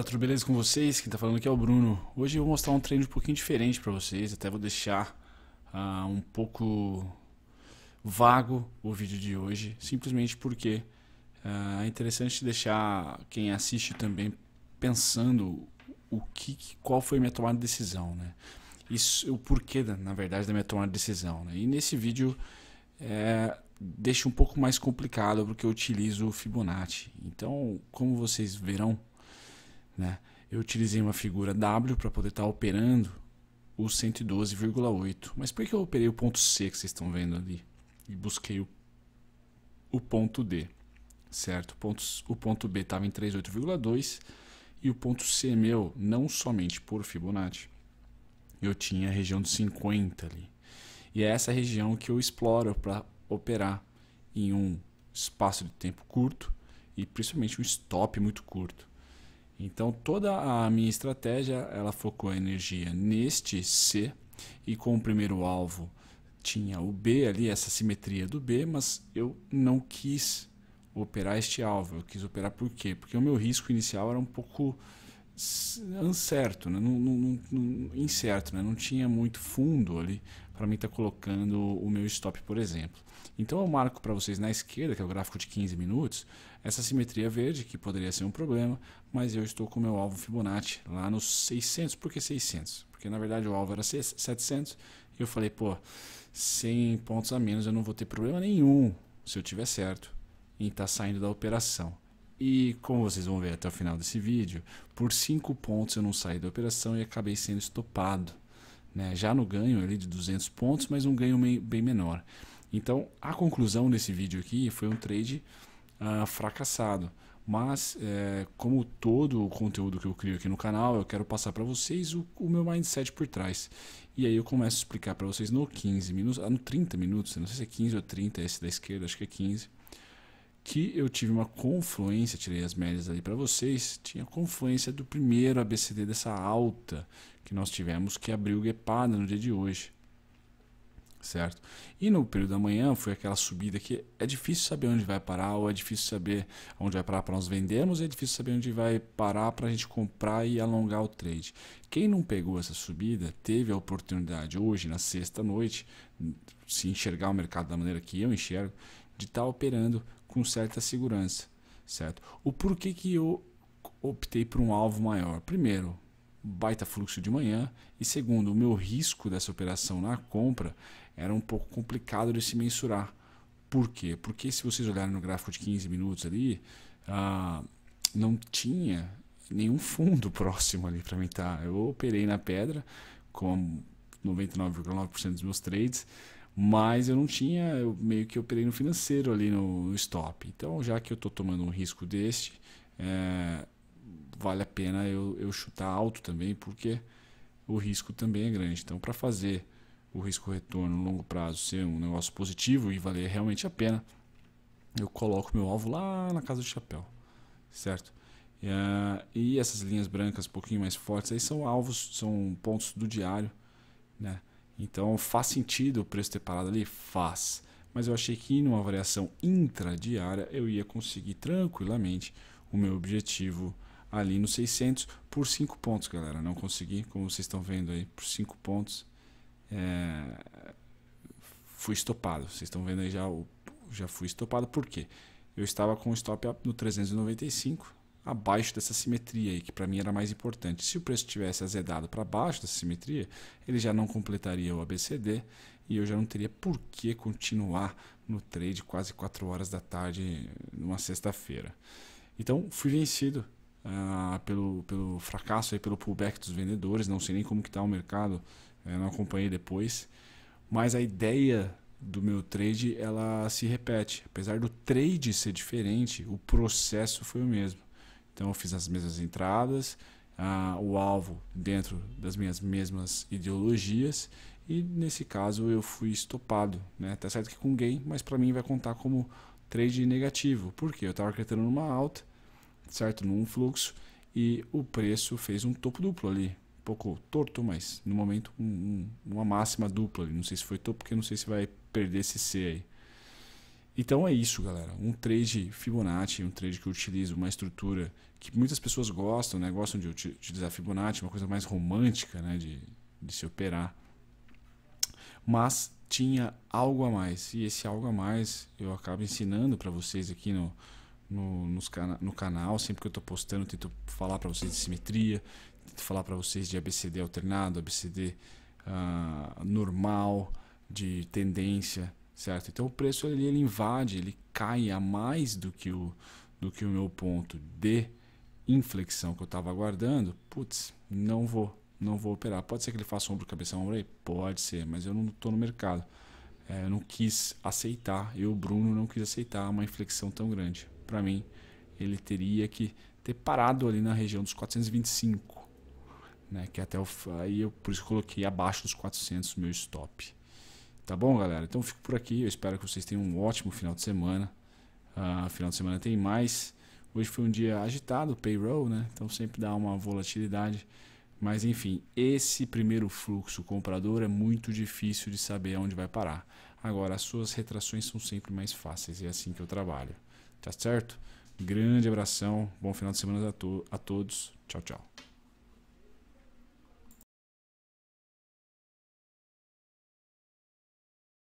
galera, tudo beleza com vocês? Quem tá falando aqui é o Bruno. Hoje eu vou mostrar um treino um pouquinho diferente para vocês, até vou deixar uh, um pouco vago o vídeo de hoje, simplesmente porque uh, é interessante deixar quem assiste também pensando o que, qual foi a minha tomada de decisão, né? Isso, o porquê, na verdade, da minha tomada de decisão. Né? E nesse vídeo é, deixa um pouco mais complicado porque eu utilizo o Fibonacci. Então, como vocês verão né? Eu utilizei uma figura W para poder estar tá operando o 112,8. Mas por que eu operei o ponto C que vocês estão vendo ali? E busquei o, o ponto D, certo? O ponto, o ponto B estava em 38,2 e o ponto C meu, não somente por Fibonacci, eu tinha a região de 50 ali. E é essa região que eu exploro para operar em um espaço de tempo curto e principalmente um stop muito curto. Então toda a minha estratégia ela focou a energia neste C e com o primeiro alvo tinha o B ali, essa simetria do B, mas eu não quis operar este alvo. Eu quis operar por quê? Porque o meu risco inicial era um pouco incerto, né? não, não, não, incerto, né? não tinha muito fundo ali para mim estar tá colocando o meu stop, por exemplo. Então eu marco para vocês na esquerda, que é o gráfico de 15 minutos, essa simetria verde, que poderia ser um problema, mas eu estou com o meu alvo Fibonacci lá nos 600. Por que 600? Porque na verdade o alvo era 700 e eu falei, pô, 100 pontos a menos eu não vou ter problema nenhum se eu tiver certo em estar tá saindo da operação. E como vocês vão ver até o final desse vídeo, por 5 pontos eu não saí da operação e acabei sendo estopado. Né? Já no ganho ali de 200 pontos, mas um ganho bem menor. Então, a conclusão desse vídeo aqui foi um trade uh, fracassado. Mas, é, como todo o conteúdo que eu crio aqui no canal, eu quero passar para vocês o, o, meu mindset por trás. E aí eu começo a explicar para vocês no 15 ah, minutos, no 30 minutos, não sei se é 15 ou 30, esse da esquerda, acho que é 15, que eu tive uma confluência, tirei as médias ali para vocês, tinha confluência do primeiro ABCD dessa alta que nós tivemos, que abriu o Guepada no dia de hoje certo? E no período da manhã foi aquela subida que é difícil saber onde vai parar, ou é difícil saber onde vai parar para nós vendermos, e é difícil saber onde vai parar para a gente comprar e alongar o trade. Quem não pegou essa subida teve a oportunidade hoje, na sexta noite, se enxergar o mercado da maneira que eu enxergo, de estar tá operando com certa segurança, certo? O porquê que eu optei por um alvo maior? Primeiro, baita fluxo de manhã. E segundo, o meu risco dessa operação na compra era um pouco complicado de se mensurar. Por quê? Porque se vocês olharem no gráfico de 15 minutos ali, ah, não tinha nenhum fundo próximo ali para mim estar. Tá? Eu operei na pedra com 99,9% dos meus trades, mas eu não tinha, eu meio que operei no financeiro ali no, no stop. Então, já que eu estou tomando um risco deste, é, vale a pena eu, eu chutar alto também, porque o risco também é grande. Então, para fazer o risco-retorno no longo prazo ser um negócio positivo e valer realmente a pena, eu coloco meu alvo lá na casa de chapéu, certo? E, uh, e essas linhas brancas um pouquinho mais fortes aí são alvos, são pontos do diário, né? Então faz sentido o preço ter parado ali? Faz. Mas eu achei que numa variação intradiária eu ia conseguir tranquilamente o meu objetivo ali nos 600 por 5 pontos, galera. Não consegui, como vocês estão vendo aí, por 5 pontos. É... Fui estopado. Vocês estão vendo aí já, o... já fui estopado. Por quê? Eu estava com o stop no 395, abaixo dessa simetria aí, que para mim era mais importante. Se o preço tivesse azedado para baixo dessa simetria, ele já não completaria o ABCD e eu já não teria por que continuar no trade quase 4 horas da tarde numa sexta-feira. Então, fui vencido ah, pelo, pelo fracasso e pelo pullback dos vendedores. Não sei nem como que está o mercado, eh, não acompanhei depois. Mas a ideia do meu trade ela se repete. Apesar do trade ser diferente, o processo foi o mesmo. Então eu fiz as mesmas entradas, ah, o alvo dentro das minhas mesmas ideologias e nesse caso eu fui estopado, né? Tá certo que com gain, mas para mim vai contar como trade negativo, porque eu estava acreditando numa alta certo? Num fluxo e o preço fez um topo duplo ali, um pouco torto, mas no momento um, um, uma máxima dupla ali. Não sei se foi topo, porque não sei se vai perder esse C aí. Então é isso, galera. Um trade Fibonacci, um trade que eu utilizo uma estrutura que muitas pessoas gostam, né? Gostam de utilizar Fibonacci, uma coisa mais romântica, né? De, de se operar. Mas tinha algo a mais. E esse algo a mais eu acabo ensinando para vocês aqui no, no, no canal. Sempre que eu tô postando, eu tento falar para vocês de simetria, tento falar para vocês de ABCD alternado, ABCD uh, ah, normal, de tendência, certo? Então o preço ele, ele invade, ele cai a mais do que o, do que o meu ponto de inflexão que eu estava aguardando. Putz, não vou, não vou operar. Pode ser que ele faça ombro, cabeça, ombro aí? Pode ser, mas eu não estou no mercado. É, eu não quis aceitar, eu, Bruno, não quis aceitar uma inflexão tão grande para mim, ele teria que ter parado ali na região dos 425, né? Que é até o, aí eu por isso coloquei abaixo dos 400 meu stop. Tá bom, galera? Então eu fico por aqui. Eu espero que vocês tenham um ótimo final de semana. Uh, final de semana tem mais. Hoje foi um dia agitado, payroll, né? Então sempre dá uma volatilidade. Mas enfim, esse primeiro fluxo comprador é muito difícil de saber aonde vai parar. Agora, as suas retrações são sempre mais fáceis e é assim que eu trabalho. Tá certo? Grande abração, bom final de semana a, to a todos. Tchau, tchau.